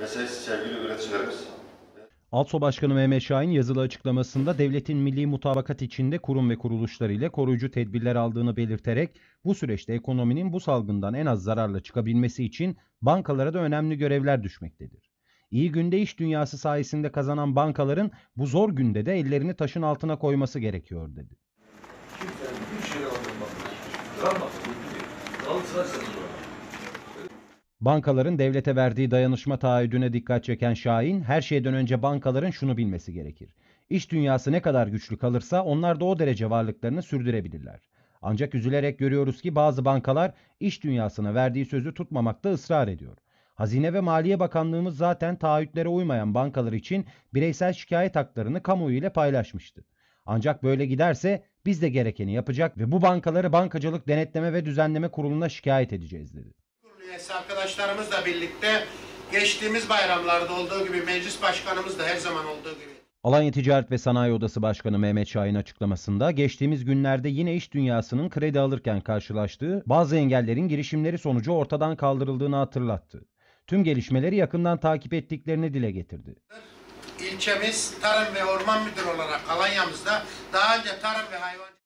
ve sevgili üreticilerimiz. Altso Başkanı Mehmet Şahin yazılı açıklamasında devletin milli mutabakat içinde kurum ve kuruluşları ile koruyucu tedbirler aldığını belirterek bu süreçte ekonominin bu salgından en az zararla çıkabilmesi için bankalara da önemli görevler düşmektedir. İyi günde iş dünyası sayesinde kazanan bankaların bu zor günde de ellerini taşın altına koyması gerekiyor dedi. Kimsenin bir şey alınmaması, kalmak mümkün değil. Bankaların devlete verdiği dayanışma taahhüdüne dikkat çeken Şahin, her şeyden önce bankaların şunu bilmesi gerekir. İş dünyası ne kadar güçlü kalırsa onlar da o derece varlıklarını sürdürebilirler. Ancak üzülerek görüyoruz ki bazı bankalar iş dünyasına verdiği sözü tutmamakta ısrar ediyor. Hazine ve Maliye Bakanlığımız zaten taahhütlere uymayan bankalar için bireysel şikayet haklarını kamuoyu ile paylaşmıştı. Ancak böyle giderse biz de gerekeni yapacak ve bu bankaları Bankacılık Denetleme ve Düzenleme Kurulu'na şikayet edeceğiz dedi üyesi arkadaşlarımızla birlikte geçtiğimiz bayramlarda olduğu gibi meclis başkanımız da her zaman olduğu gibi. Alanya Ticaret ve Sanayi Odası Başkanı Mehmet Şahin açıklamasında geçtiğimiz günlerde yine iş dünyasının kredi alırken karşılaştığı bazı engellerin girişimleri sonucu ortadan kaldırıldığını hatırlattı. Tüm gelişmeleri yakından takip ettiklerini dile getirdi. İlçemiz Tarım ve Orman Müdürü olarak Alanya'mızda daha önce tarım ve hayvan